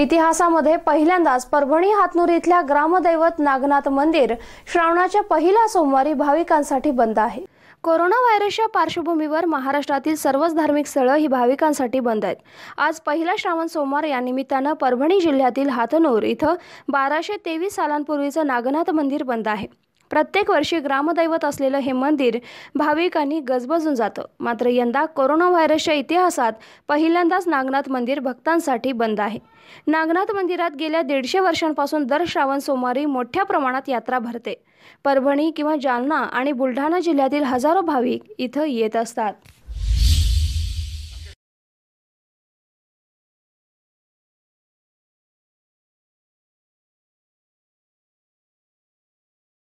इतिहासामध्ये पहिल्यांदाच परभणी हातनूर इथल्या ग्रामदैवत नागनाथ मंदिर श्रावणाच्या पहिल्या सोमवारी भाविकांसाठी बंद आहे कोरोना व्हायरसच्या पार्श्वभूमीवर महाराष्ट्रातील सर्वच धार्मिक स्थळं ही भाविकांसाठी बंद आहेत आज पहिला श्रावण सोमवार या निमित्तानं परभणी जिल्ह्यातील हातनूर इथं बाराशे तेवीस सालांपूर्वीचं नागनाथ मंदिर बंद आहे प्रत्येक वर्षी ग्रामदैवत असलेलं हे मंदिर भाविकांनी गजबजून जातं मात्र यंदा कोरोना व्हायरसच्या इतिहासात पहिल्यांदाच नागनाथ मंदिर भक्तांसाठी बंद आहे नागनाथ मंदिरात गेल्या दीडशे वर्षांपासून दर श्रावण सोमवारी मोठ्या प्रमाणात यात्रा भरते परभणी किंवा जालना आणि बुलढाणा जिल्ह्यातील हजारो भाविक इथं येत असतात